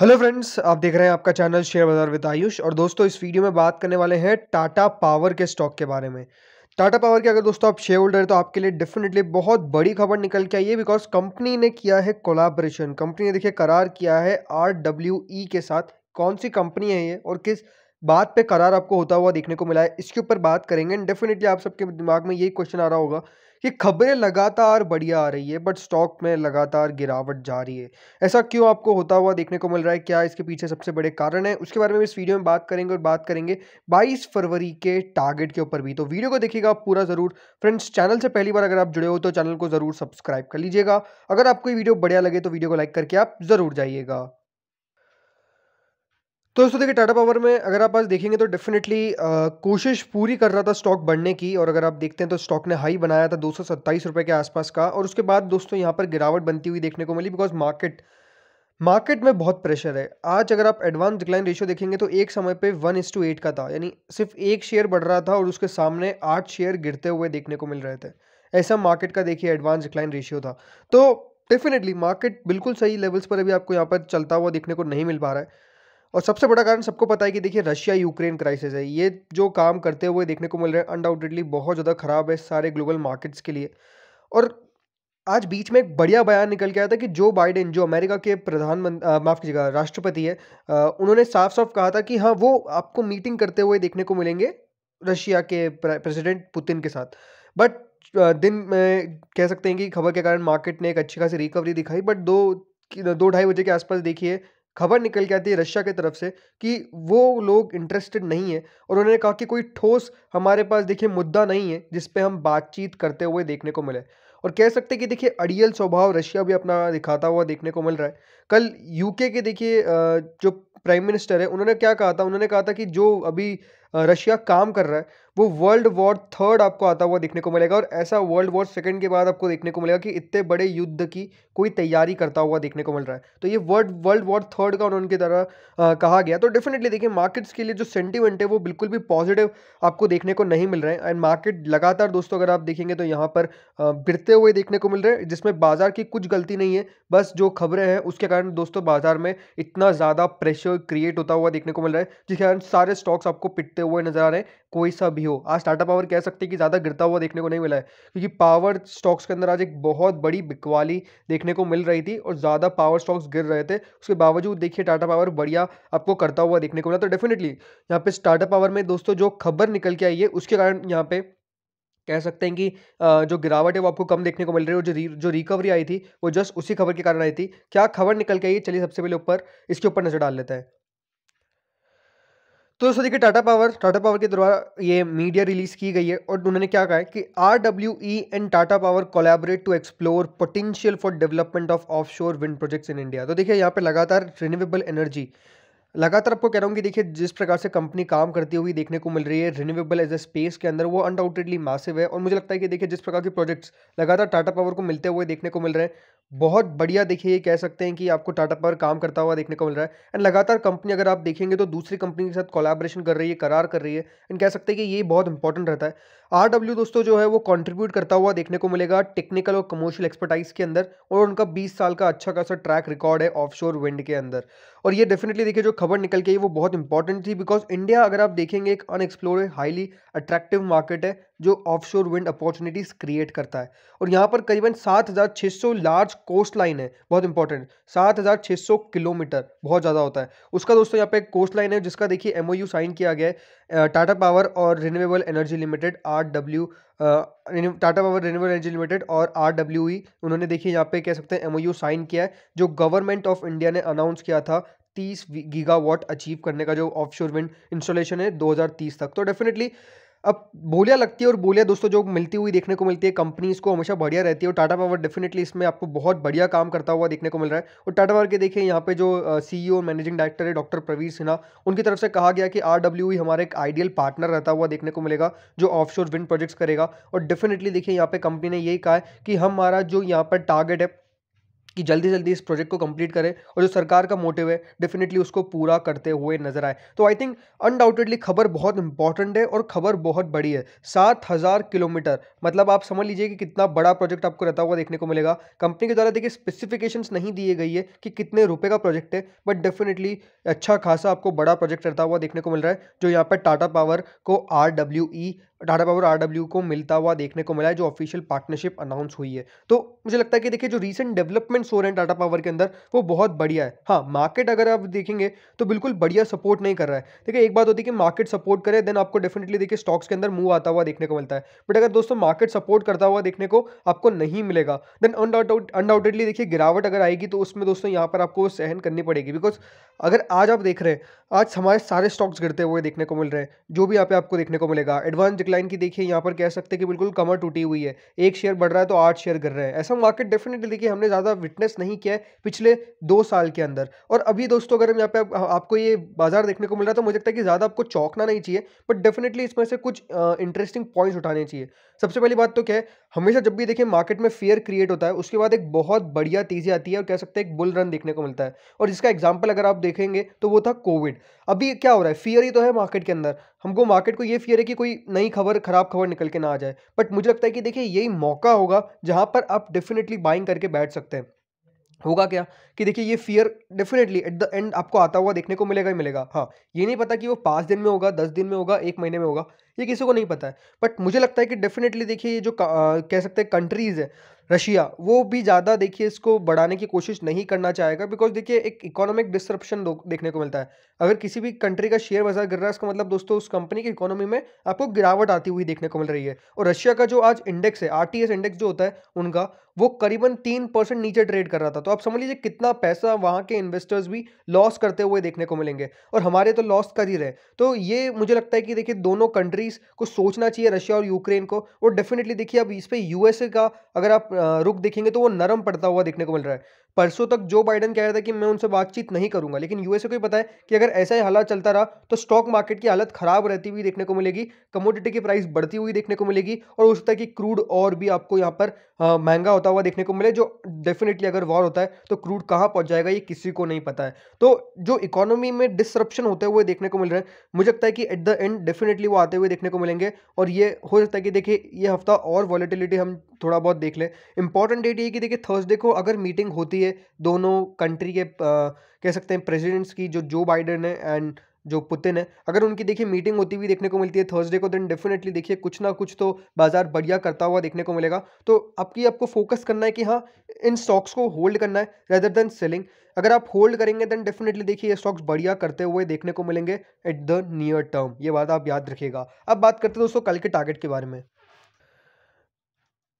hello friends आप देख रहे हैं आपका channel share Bazaar with Ayush और दोस्तों इस वीडियो में बात करने वाले हैं टाटा पावर के स्टॉक के बारे में टाटा पावर के अगर दोस्तों आप शेयर होल्डर हैं तो आपके लिए डेफिनेटली बहुत बड़ी खबर निकल के आई है बिकॉज कंपनी ने किया है कोलाब्रेशन कंपनी ने देखिए करार किया है आर e के साथ कौन सी कंपनी है ये और किस बात पर करार आपको होता हुआ देखने को मिला है इसके ऊपर बात करेंगे एंड डेफिनेटली आप सबके दिमाग में यही क्वेश्चन आ रहा होगा ये खबरें लगातार बढ़िया आ रही है बट स्टॉक में लगातार गिरावट जा रही है ऐसा क्यों आपको होता हुआ देखने को मिल रहा है क्या इसके पीछे सबसे बड़े कारण है उसके बारे में इस वीडियो में बात करेंगे और बात करेंगे 22 फरवरी के टारगेट के ऊपर भी तो वीडियो को देखिएगा आप पूरा ज़रूर फ्रेंड्स चैनल से पहली बार अगर आप जुड़े हो तो चैनल को ज़रूर सब्सक्राइब कर लीजिएगा अगर आपको वीडियो बढ़िया लगे तो वीडियो को लाइक करके आप ज़रूर जाइएगा तो दोस्तों देखिए टाटा पावर में अगर आप आज देखेंगे तो डेफिनेटली कोशिश पूरी कर रहा था स्टॉक बढ़ने की और अगर आप देखते हैं तो स्टॉक ने हाई बनाया था दो रुपए के आसपास का और उसके बाद दोस्तों यहाँ पर गिरावट बनती हुई देखने को मिली बिकॉज मार्केट मार्केट में बहुत प्रेशर है आज अगर आप एडवांस डिक्लाइन रेशियो देखेंगे तो एक समय पे वन इस टू एट का था यानी सिर्फ एक शेयर बढ़ रहा था और उसके सामने आठ शेयर गिरते हुए देखने को मिल रहे थे ऐसा मार्केट का देखिए एडवांस डिक्लाइन रेशियो था तो डेफिनेटली मार्केट बिल्कुल सही लेवल्स पर अभी आपको यहाँ पर चलता हुआ देखने को नहीं मिल पा रहा है और सबसे बड़ा कारण सबको पता है कि देखिए रशिया यूक्रेन क्राइसिस है ये जो काम करते हुए देखने को मिल रहा है अनडाउटेडली बहुत ज़्यादा ख़राब है सारे ग्लोबल मार्केट्स के लिए और आज बीच में एक बढ़िया बयान निकल के आया था कि जो बाइडेन जो अमेरिका के प्रधानमंत्री माफ़ कीजिएगा राष्ट्रपति है आ, उन्होंने साफ साफ कहा था कि हाँ वो आपको मीटिंग करते हुए देखने को मिलेंगे रशिया के प्रेसिडेंट पुतिन के साथ बट दिन में कह सकते हैं कि खबर के कारण मार्केट ने एक अच्छी खासी रिकवरी दिखाई बट दो दो ढाई बजे के आसपास देखिए खबर निकल के आती है रशिया की तरफ से कि वो लोग इंटरेस्टेड नहीं है और उन्होंने कहा कि कोई ठोस हमारे पास देखिए मुद्दा नहीं है जिस पे हम बातचीत करते हुए देखने को मिले और कह सकते हैं कि देखिए अड़ियल स्वभाव रशिया भी अपना दिखाता हुआ देखने को मिल रहा है कल यूके के देखिए जो प्राइम मिनिस्टर है उन्होंने क्या कहा था उन्होंने कहा था कि जो अभी रशिया काम कर रहा है वो वर्ल्ड वॉर थर्ड आपको आता हुआ देखने को मिलेगा और ऐसा वर्ल्ड वॉर सेकंड के बाद आपको देखने को मिलेगा कि इतने बड़े युद्ध की कोई तैयारी करता हुआ देखने को मिल रहा है तो ये वर्ल्ड वर्ल्ड वॉर थर्ड का उन्होंने तरह कहा गया तो डेफिनेटली देखिए मार्केट्स के लिए जो सेंटिमेंट है वो बिल्कुल भी पॉजिटिव आपको देखने को नहीं मिल रहे हैं एंड मार्केट लगातार दोस्तों अगर आप देखेंगे तो यहाँ पर गिरते हुए देखने को मिल रहे हैं जिसमें बाजार की कुछ गलती नहीं है बस जो खबरें हैं उसके कारण दोस्तों बाजार में इतना ज़्यादा प्रेशर क्रिएट होता हुआ देखने को मिल रहा है जिसके कारण सारे स्टॉक्स आपको पिटते हुए नजर आ रहे हैं कोई सा भी हो आज टाटा पावर कह सकते हैं कि ज़्यादा गिरता हुआ देखने को नहीं मिला है क्योंकि पावर स्टॉक्स के अंदर आज एक बहुत बड़ी बिकवाली देखने को मिल रही थी और ज़्यादा पावर स्टॉक्स गिर रहे थे उसके बावजूद देखिए टाटा पावर बढ़िया आपको करता हुआ देखने को मिला तो डेफिनेटली यहाँ पर टाटा पावर में दोस्तों जो खबर निकल के आई है उसके कारण यहाँ पे कह सकते हैं कि जो गिरावट है वो आपको कम देखने को मिल रही है और जो री, जो रिकवरी आई थी वो जस्ट उसी खबर के कारण आई थी क्या खबर निकल के आई चलिए सबसे पहले ऊपर इसके ऊपर नज़र डाल लेते हैं तो दोस्तों देखिए टाटा पावर टाटा पावर के द्वारा ये मीडिया रिलीज की गई है और उन्होंने क्या कहा है कि R W E and Tata power collaborate to explore potential for development of offshore wind projects in India तो देखिए यहाँ पे लगातार रिन्यूएबल एनर्जी लगातार आपको कह रहा हूँ कि देखिए जिस प्रकार से कंपनी काम करती हुई देखने को मिल रही है रिन्यूएबल एज ए स्पेस के अंदर वो अनडाउटेडली मासिव है और मुझे लगता है कि देखिए जिस प्रकार के प्रोजेक्ट्स लगातार टाटा पावर को मिलते हुए देखने को मिल रहे हैं बहुत बढ़िया देखिए ये कह सकते हैं कि आपको टाटा पर काम करता हुआ देखने को मिल रहा है एंड लगातार कंपनी अगर आप देखेंगे तो दूसरी कंपनी के साथ कोलाब्रेशन कर रही है करार कर रही है एंड कह सकते हैं कि ये बहुत इंपॉर्टेंट रहता है आर डब्ल्यू दोस्तों जो है वो कंट्रीब्यूट करता हुआ देखने को मिलेगा टेक्निकल और कमर्शियल एक्सपर्टाइज के अंदर और उनका बीस साल का अच्छा खासा ट्रैक रिकॉर्ड है ऑफ विंड के अंदर और ये डेफिनेटली देखिए जो खबर निकल के आई वो बहुत इंपॉर्टेंट थी बिकॉज इंडिया अगर आप देखेंगे एक अनएक्सप्लोर हाईली अट्रैक्टिव मार्केट है जो ऑफशोर विंड अपॉर्चुनिटीज क्रिएट करता है और यहाँ पर करीबन सात लार्ज कोस्ट लाइन है बहुत इंपॉर्टेंट सात हज़ार छः सौ किलोमीटर बहुत ज़्यादा होता है उसका दोस्तों यहाँ पे कोस्ट लाइन है जिसका देखिए एमओयू साइन किया गया है टाटा पावर और renewable energy limited R W Tata power renewable energy limited और आर डब्ल्यू ई उन्होंने देखिए यहाँ पे कह सकते हैं एमओयू साइन किया है जो गवर्नमेंट ऑफ इंडिया ने अनाउंस किया था तीस गीगावाट अचीव करने का जो ऑफशोर विंड इंस्टॉलेशन है 2030 तक तो डेफिनेटली अब बोलियाँ लगती है और बोलियाँ दोस्तों जो मिलती हुई देखने को मिलती है कंपनीज़ को हमेशा बढ़िया रहती है और टाटा पावर डेफिनेटली इसमें आपको बहुत बढ़िया काम करता हुआ देखने को मिल रहा है और टाटा पावर के देखिए यहाँ पे जो सीईओ और मैनेजिंग डायरेक्टर है डॉक्टर प्रवीर सिन्हा उनकी तरफ से कहा गया कि आर e हमारा एक आइडियल पार्टनर रहता हुआ देखने को मिलेगा जो ऑफ विंड प्रोजेक्ट्स करेगा और डेफिनेटली देखिए यहाँ पर कंपनी ने यही कहा है कि हमारा जो यहाँ पर टारगेट है कि जल्दी जल्दी इस प्रोजेक्ट को कंप्लीट करें और जो सरकार का मोटिव है डेफिनेटली उसको पूरा करते हुए नजर आए तो आई थिंक अनडाउटेडली खबर बहुत इंपॉर्टेंट है और खबर बहुत बड़ी है सात हज़ार किलोमीटर मतलब आप समझ लीजिए कि कितना बड़ा प्रोजेक्ट आपको रहता हुआ देखने को मिलेगा कंपनी के द्वारा देखिए स्पेसिफिकेशन नहीं दिए गई है कि कितने रुपए का प्रोजेक्ट है बट डेफिनेटली अच्छा खासा आपको बड़ा प्रोजेक्ट रहता हुआ देखने को मिल रहा है जो यहाँ पर टाटा पावर को आर टाटा पावर आर को मिलता हुआ देखने को मिला है जो ऑफिशियल पार्टनरशिप अनाउंस हुई है तो मुझे लगता है कि देखिए जो recent development store and Tata power के अंदर वो बहुत बढ़िया है हाँ मार्केट अगर आप देखेंगे तो बिल्कुल बढ़िया सपोर्ट नहीं कर रहा है देखिए एक बात होती है कि मार्केट सपोर्ट करे देन आपको डेफिनेटली देखिए स्टॉक्स के अंदर मूव आता हुआ देखने को मिलता है बट अगर दोस्तों मार्केट सपोर्ट करता हुआ देखने को आपको नहीं मिलेगा देन अनडाउटेडली देखिए गिरावट अगर आएगी तो उसमें दोस्तों यहाँ पर आपको सहन करनी पड़ेगी बिकॉज अगर आज आप देख रहे हैं आज हमारे सारे स्टॉक्स गिरते हुए देखने को मिल रहे हैं जो भी यहाँ पे आपको देखने को मिलेगा एडवांस डिक्लाइन की देखिए यहाँ पर कह सकते हैं कि बिल्कुल कमर टूटी हुई है एक शेयर बढ़ रहा है तो आठ शेयर गिर रहे हैं ऐसा मार्केट डेफिनेटली देखिए हमने ज़्यादा विटनेस नहीं किया है पिछले दो साल के अंदर और अभी दोस्तों अगर हम यहाँ पे आप, आपको ये बाजार देखने को मिल रहा है तो मुझे लगता है कि ज़्यादा आपको चौंकना नहीं चाहिए बट डेफिनेटली इसमें से कुछ इंटरेस्टिंग पॉइंट्स उठाने चाहिए सबसे पहली बात तो क्या है हमेशा जब भी देखें मार्केट में फेयर क्रिएट होता है उसके बाद एक बहुत बढ़िया तेज़ी आती है और कह सकते हैं एक बुल रन देखने को मिलता है और जिसका एग्जाम्पल अगर आप देखेंगे तो वो था कोविड अभी क्या हो रहा है फियर ही तो है मार्केट के अंदर हमको मार्केट को ये फियर है कि कोई नई खबर ख़राब खबर निकल के ना आ जाए बट मुझे लगता है कि देखिए यही मौका होगा जहाँ पर आप डेफिनेटली बाइंग करके बैठ सकते हैं होगा क्या कि देखिए ये fear definitely at the end आपको आता हुआ देखने को मिलेगा ही मिलेगा हाँ ये नहीं पता कि वो पाँच दिन में होगा दस दिन में होगा एक महीने में होगा ये किसी को नहीं पता है बट मुझे लगता है कि डेफिनेटली देखिए ये जो कह सकते हैं कंट्रीज़ है रशिया वो भी ज़्यादा देखिए इसको बढ़ाने की कोशिश नहीं करना चाहेगा बिकॉज देखिए एक इकोनॉमिक डिस्ट्रप्शन देखने को मिलता है अगर किसी भी कंट्री का शेयर बाजार गिर रहा है इसका मतलब दोस्तों उस कंपनी की इकोनॉमी में आपको गिरावट आती हुई देखने को मिल रही है और रशिया का जो आज इंडेक्स है आर इंडेक्स जो होता है उनका वो करीबन तीन परसेंट नीचे ट्रेड कर रहा था तो आप समझ लीजिए कितना पैसा वहाँ के इन्वेस्टर्स भी लॉस करते हुए देखने को मिलेंगे और हमारे तो लॉस कर ही रहे तो ये मुझे लगता है कि देखिए दोनों कंट्री कंट्रीज़ को सोचना चाहिए रशिया और यूक्रेन को और डेफिनेटली देखिए अब इस पर यूएसए का अगर आप रुख देखेंगे तो वो नरम पड़ता हुआ देखने को मिल रहा है परसों तक जो बाइडन कह रहा था कि मैं उनसे बातचीत नहीं करूंगा लेकिन यूएसए को ही पता है कि अगर ऐसा ही हालात चलता रहा तो स्टॉक मार्केट की हालत खराब रहती हुई देखने को मिलेगी कमोडिटी की प्राइस बढ़ती हुई देखने को मिलेगी और उस सकता की क्रूड और भी आपको यहाँ पर महंगा होता हुआ देखने को मिले जो डेफिनेटली अगर वॉर होता है तो क्रूड कहाँ पहुँच जाएगा ये किसी को नहीं पता है तो जो इकोनॉमी में डिसरप्शन होते हुए देखने को मिल रहे हैं मुझे लगता है कि एट द एंड डेफिनेटली वो आते हुए देखने को मिलेंगे और ये हो सकता है कि देखिए ये हफ्ता और वॉलीटिलिटी हम थोड़ा बहुत देख लें इंपॉर्टेंट डेट ये कि देखिए थर्सडे को अगर मीटिंग होती है दोनों कंट्री के आ, कह सकते हैं प्रेजिडेंट्स की जो जो बाइडन है एंड जो पुतिन है अगर उनकी देखिए मीटिंग होती हुई देखने को मिलती है थर्सडे को दिन डेफिनेटली देखिए कुछ ना कुछ तो बाजार बढ़िया करता हुआ देखने को मिलेगा तो आपकी आपको फोकस करना है कि हाँ इन स्टॉक्स को होल्ड करना है रेदर देन सेलिंग अगर आप होल्ड करेंगे देन डेफिनेटली देखिए ये स्टॉक्स बढ़िया करते हुए देखने को मिलेंगे एट द नियर टर्म ये बात आप याद रखिएगा अब बात करते हैं दोस्तों कल के टारगेट के बारे में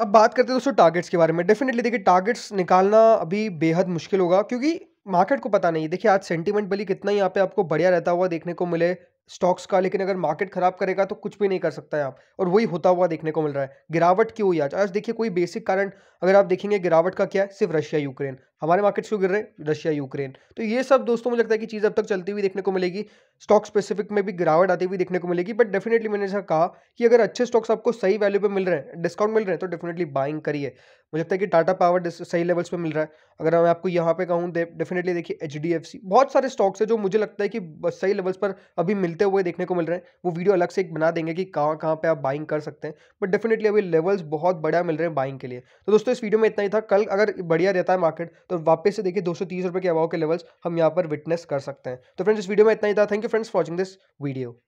अब बात करते हैं दोस्तों टारगेट्स के बारे में डेफिनेटली देखिए टारगेट्स निकालना अभी बेहद मुश्किल होगा क्योंकि मार्केट को पता नहीं देखिए आज सेंटीमेंट भली कितना यहाँ पे आपको बढ़िया रहता हुआ देखने को मिले स्टॉक्स का लेकिन अगर मार्केट खराब करेगा तो कुछ भी नहीं कर सकता है आप और वही होता हुआ देखने को मिल रहा है गिरावट क्यों हुई आज आज देखिए कोई बेसिक कारण अगर आप देखेंगे गिरावट का क्या है सिर्फ रशिया यूक्रेन हमारे मार्केट क्यों गिर रहे हैं रशिया यूक्रेन तो ये सब दोस्तों मुझे लगता है कि चीज़ अब तक चलती हुई देखने को मिलेगी स्टॉक स्पेसिफिक में भी गिरावट आती हुई देखने को मिलेगी बट डेफिनेटली मैंने ऐसा कहा कि अगर अच्छे स्टॉक्स आपको सही वैल्यू पर मिल रहे हैं डिस्काउंट मिल रहे हैं तो डेफिनेटली बाइंग करिए मुझे लगता है कि टाटा पावर सही लेवल्स पर मिल रहा है अगर मैं आपको यहाँ पे कहूँ डेफिनेट डेफिनेटली देखिए एच डी एफ सी बहुत सारे स्टॉक्स है जो मुझे लगता है कि सही लेवल्स पर अभी मिलते हुए देखने को मिल रहे हैं वो वीडियो अलग से एक बना देंगे कि कहाँ कहाँ पे आप बाइंग कर सकते हैं बट डेफिनेटली अभी लेवल्स बहुत बढ़िया मिल रहे हैं बाइंग के लिए तो दोस्तों इस वीडियो में इतना ही था कल अगर बढ़िया रहता है मार्केट तो वापस से देखिए दो सौ तीस रुपये के अभाव के लेवल्स हम यहाँ पर विटनेस कर सकते हैं तो फ्रेंड्स इस वीडियो में इतना ही था thank you friends watching this video